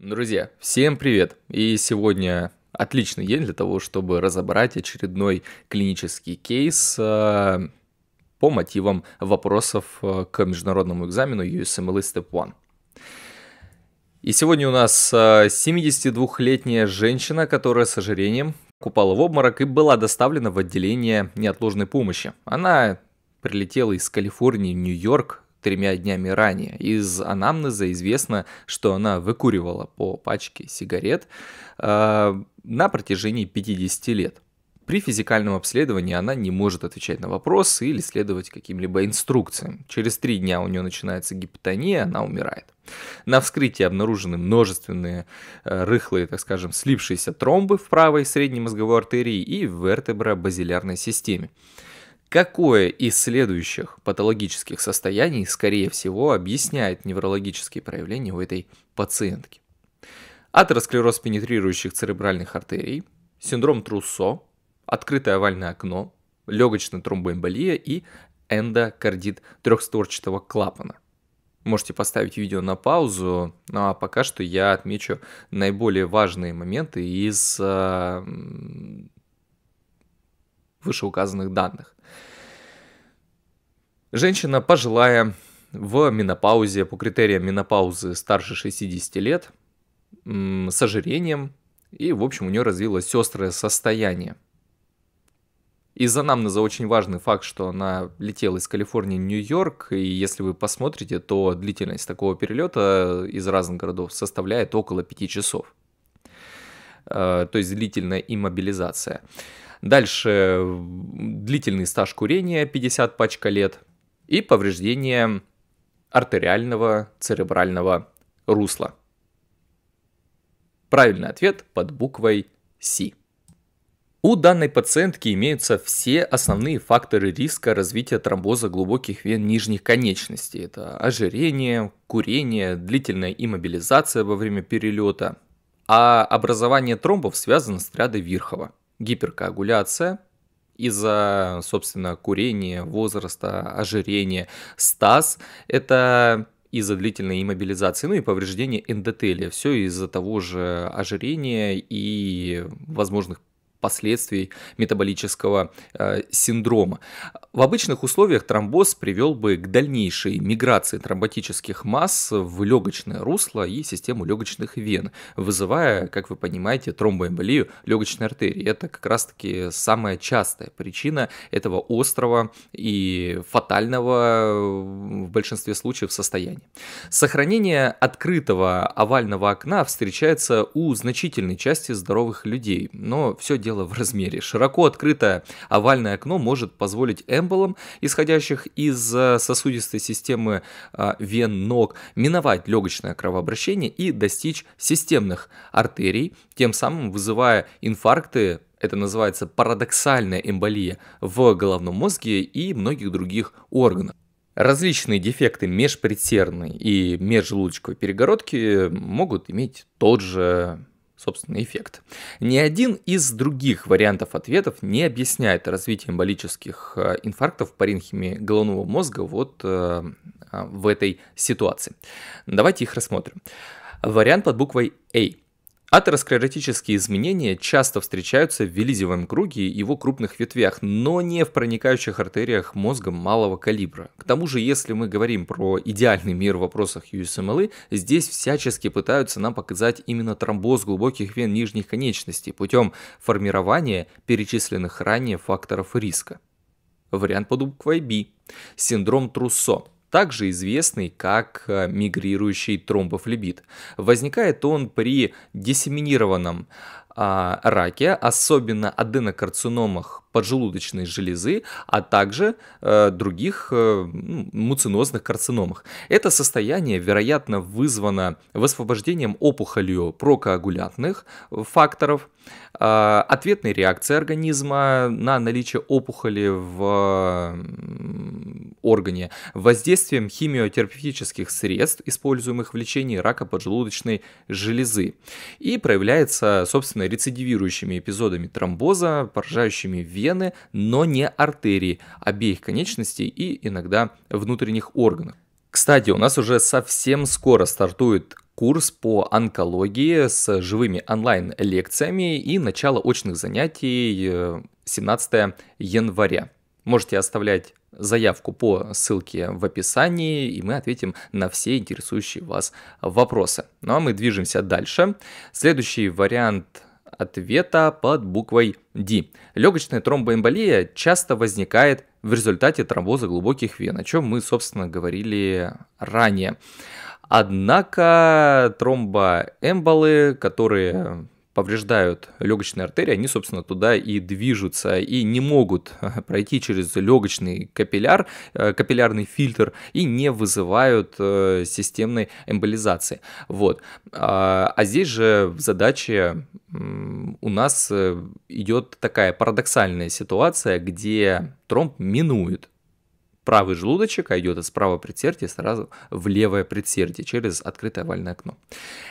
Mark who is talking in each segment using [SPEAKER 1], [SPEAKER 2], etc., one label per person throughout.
[SPEAKER 1] Друзья, всем привет! И сегодня отличный день для того, чтобы разобрать очередной клинический кейс э, по мотивам вопросов э, к международному экзамену USMLE Step 1. И сегодня у нас 72-летняя э, женщина, которая с ожирением упала в обморок и была доставлена в отделение неотложной помощи. Она прилетела из Калифорнии в Нью-Йорк тремя днями ранее. Из анамнеза известно, что она выкуривала по пачке сигарет э, на протяжении 50 лет. При физикальном обследовании она не может отвечать на вопросы или следовать каким-либо инструкциям. Через три дня у нее начинается гипотония, она умирает. На вскрытии обнаружены множественные э, рыхлые, так скажем, слипшиеся тромбы в правой средней мозговой артерии и вертебра базилярной системе. Какое из следующих патологических состояний, скорее всего, объясняет неврологические проявления у этой пациентки? Атеросклероз пенетрирующих церебральных артерий, синдром Труссо, открытое овальное окно, легочная тромбоэмболия и эндокардит трехстворчатого клапана. Можете поставить видео на паузу, ну а пока что я отмечу наиболее важные моменты из а, вышеуказанных данных. Женщина пожилая, в менопаузе, по критериям менопаузы старше 60 лет, с ожирением, и, в общем, у нее развилось острое состояние. Из-за нам за очень важный факт, что она летела из Калифорнии в Нью-Йорк, и если вы посмотрите, то длительность такого перелета из разных городов составляет около 5 часов. Э, то есть длительная иммобилизация. мобилизация. Дальше длительный стаж курения 50 пачка лет и повреждение артериального церебрального русла. Правильный ответ под буквой С. У данной пациентки имеются все основные факторы риска развития тромбоза глубоких вен нижних конечностей. Это ожирение, курение, длительная иммобилизация во время перелета. А образование тромбов связано с триадой Вирхова гиперкоагуляция из-за, собственно, курения, возраста, ожирения, стаз. Это из-за длительной иммобилизации, ну и повреждения эндотелия. Все из-за того же ожирения и возможных последствий метаболического э, синдрома. В обычных условиях тромбоз привел бы к дальнейшей миграции тромботических масс в легочное русло и систему легочных вен, вызывая, как вы понимаете, тромбоэмболию легочной артерии. Это как раз-таки самая частая причина этого острого и фатального э, в большинстве случаев состояния. Сохранение открытого овального окна встречается у значительной части здоровых людей, но все дело дело в размере. Широко открытое овальное окно может позволить эмболам, исходящих из э, сосудистой системы э, вен ног, миновать легочное кровообращение и достичь системных артерий, тем самым вызывая инфаркты, это называется парадоксальная эмболия в головном мозге и многих других органах. Различные дефекты межпредсердной и межжелудочковой перегородки могут иметь тот же собственно, эффект. Ни один из других вариантов ответов не объясняет развитие эмболических э, инфарктов паренхиме головного мозга вот э, а, в этой ситуации. Давайте их рассмотрим. Вариант под буквой A – Атеросклеротические изменения часто встречаются в вилизевом круге и его крупных ветвях, но не в проникающих артериях мозга малого калибра. К тому же, если мы говорим про идеальный мир в вопросах USMLE, эм здесь всячески пытаются нам показать именно тромбоз глубоких вен нижних конечностей путем формирования перечисленных ранее факторов риска. Вариант под буквой B. Синдром Труссо также известный как э, мигрирующий тромбофлебит. Возникает он при диссеминированном а, раке, особенно аденокарциномах поджелудочной железы, а также э, других э, муцинозных карциномах. Это состояние, вероятно, вызвано высвобождением опухолью прокоагулянтных факторов, э, ответной реакцией организма на наличие опухоли в органе воздействием химиотерапевтических средств, используемых в лечении рака поджелудочной железы, и проявляется, собственно, рецидивирующими эпизодами тромбоза, поражающими вены, но не артерии обеих конечностей и иногда внутренних органов. Кстати, у нас уже совсем скоро стартует курс по онкологии с живыми онлайн-лекциями и начало очных занятий 17 э, января. Можете оставлять заявку по ссылке в описании, и мы ответим на все интересующие вас вопросы. Ну а мы движемся дальше. Следующий вариант ответа под буквой D. Легочная тромбоэмболия часто возникает в результате тромбоза глубоких вен, о чем мы, собственно, говорили ранее. Однако тромбоэмболы, которые повреждают легочные артерии, они, собственно, туда и движутся, и не могут пройти через легочный капилляр, э, капиллярный фильтр, и не вызывают э, системной эмболизации. Вот. А, а здесь же задача у нас э, идет такая парадоксальная ситуация, где тромб минует правый желудочек, а идет из правого предсердия сразу в левое предсердие через открытое овальное окно.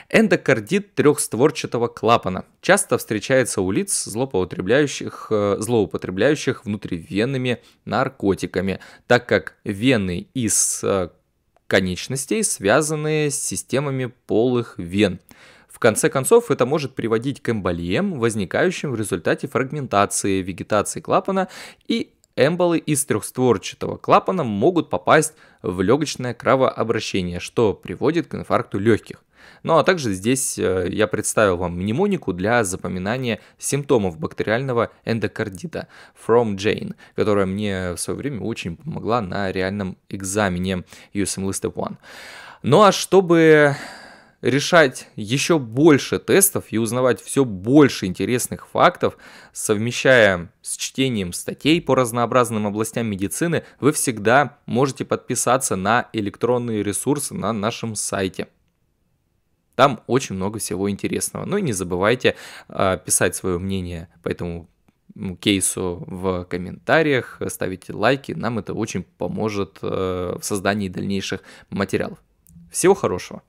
[SPEAKER 1] Эндокардит трехстворчатого клапана. Часто встречается у лиц, злоупотребляющих, э, злоупотребляющих внутривенными наркотиками, так как вены из э, конечностей связаны с системами полых вен. В конце концов, это может приводить к эмболиям, возникающим в результате фрагментации вегетации клапана и эмболы из трехстворчатого клапана могут попасть в легочное кровообращение, что приводит к инфаркту легких. Ну а также здесь э, я представил вам мнемонику для запоминания симптомов бактериального эндокардита From Jane, которая мне в свое время очень помогла на реальном экзамене USML Step one. Ну а чтобы решать еще больше тестов и узнавать все больше интересных фактов, совмещая с чтением статей по разнообразным областям медицины, вы всегда можете подписаться на электронные ресурсы на нашем сайте. Там очень много всего интересного. Ну и не забывайте а, писать свое мнение по этому кейсу в комментариях, ставите лайки, нам это очень поможет э, в создании дальнейших материалов. Всего хорошего!